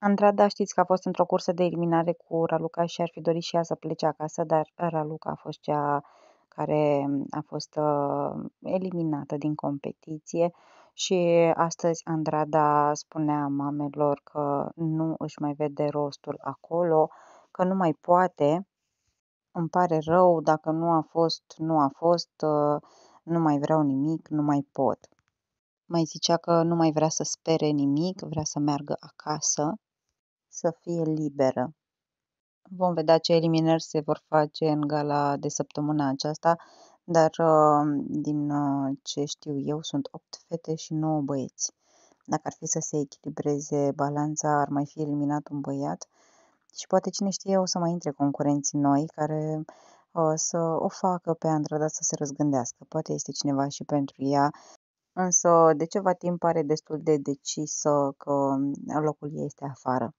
Andrada știți că a fost într-o cursă de eliminare cu Raluca și ar fi dorit și ea să plece acasă, dar Raluca a fost cea care mm, a fost uh, eliminată din competiție și astăzi Andrada spunea mamelor că nu își mai vede rostul acolo, că nu mai poate. Îmi pare rău, dacă nu a fost, nu a fost, uh, nu mai vreau nimic, nu mai pot. Mai zicea că nu mai vrea să spere nimic, vrea să meargă acasă să fie liberă. Vom vedea ce eliminări se vor face în gala de săptămâna aceasta, dar uh, din uh, ce știu eu sunt 8 fete și 9 băieți. Dacă ar fi să se echilibreze balanța, ar mai fi eliminat un băiat și poate cine știe o să mai intre concurenții noi care uh, să o facă pe Andrada să se răzgândească. Poate este cineva și pentru ea, însă de ceva timp pare destul de decisă că um, locul ei este afară.